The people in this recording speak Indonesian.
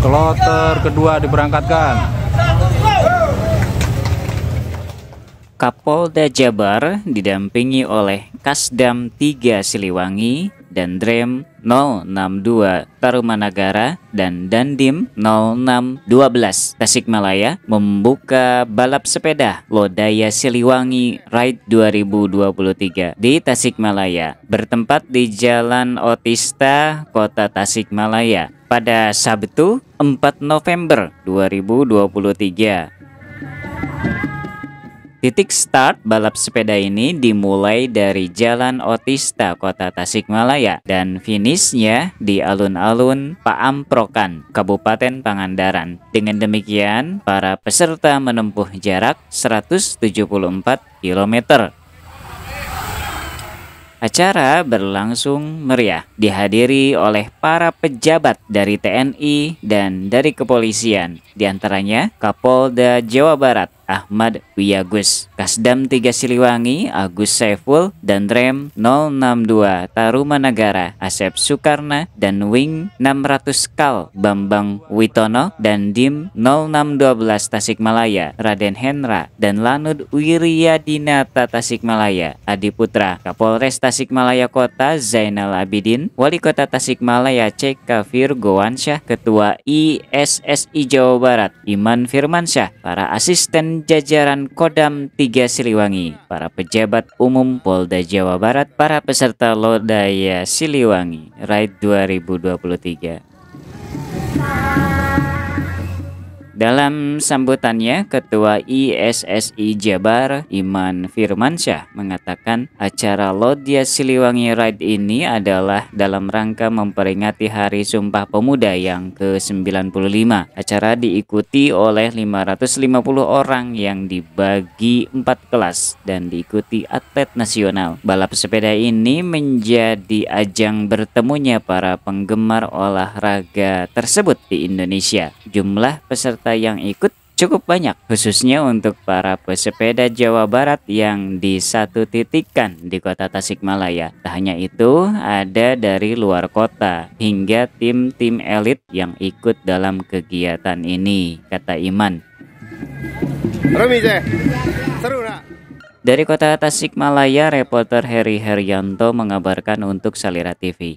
Kloter kedua diberangkatkan. Kapolda Jabar didampingi oleh Kasdam 3 Siliwangi dan Dream 062 Tarumanagara dan Dandim 0612 Tasikmalaya membuka balap sepeda Lodaya Siliwangi Ride 2023 di Tasikmalaya bertempat di Jalan Otista Kota Tasikmalaya pada Sabtu 4 November 2023 Titik start balap sepeda ini dimulai dari Jalan Otista, Kota Tasikmalaya, dan finishnya di alun-alun Paamprokan, Kabupaten Pangandaran. Dengan demikian, para peserta menempuh jarak 174 km. Acara berlangsung meriah, dihadiri oleh para pejabat dari TNI dan dari kepolisian, diantaranya Kapolda Jawa Barat, Ahmad Wiyagus, Kasdam 3 Siliwangi, Agus Saiful, dan Rem 062 Tarumanagara, Asep Sukarna, dan Wing 600 Kal, Bambang Witono, dan Dim 0612 Tasikmalaya, Raden Hendra, dan Lanud Wiryadinata Tasikmalaya, Adi Putra, Kapolres Tasikmalaya Kota Zainal Abidin, Wali Kota Tasikmalaya CK Virgowansyah, Ketua ISSI Jawa Barat, Iman Firmansyah, para asisten jajaran Kodam 3 Siliwangi, para pejabat umum Polda Jawa Barat, para peserta Lodaya Siliwangi Ride 2023. Dalam sambutannya, Ketua ISSI Jabar Iman Firmansyah mengatakan acara Lodia Siliwangi Ride ini adalah dalam rangka memperingati Hari Sumpah Pemuda yang ke-95. Acara diikuti oleh 550 orang yang dibagi 4 kelas dan diikuti atlet nasional. Balap sepeda ini menjadi ajang bertemunya para penggemar olahraga tersebut di Indonesia jumlah peserta yang ikut cukup banyak khususnya untuk para pesepeda Jawa Barat yang di satu titikan di kota Tasikmalaya. Tak hanya itu, ada dari luar kota hingga tim-tim elit yang ikut dalam kegiatan ini, kata Iman. Seru Dari kota Tasikmalaya, reporter Heri Herianto mengabarkan untuk Salira TV.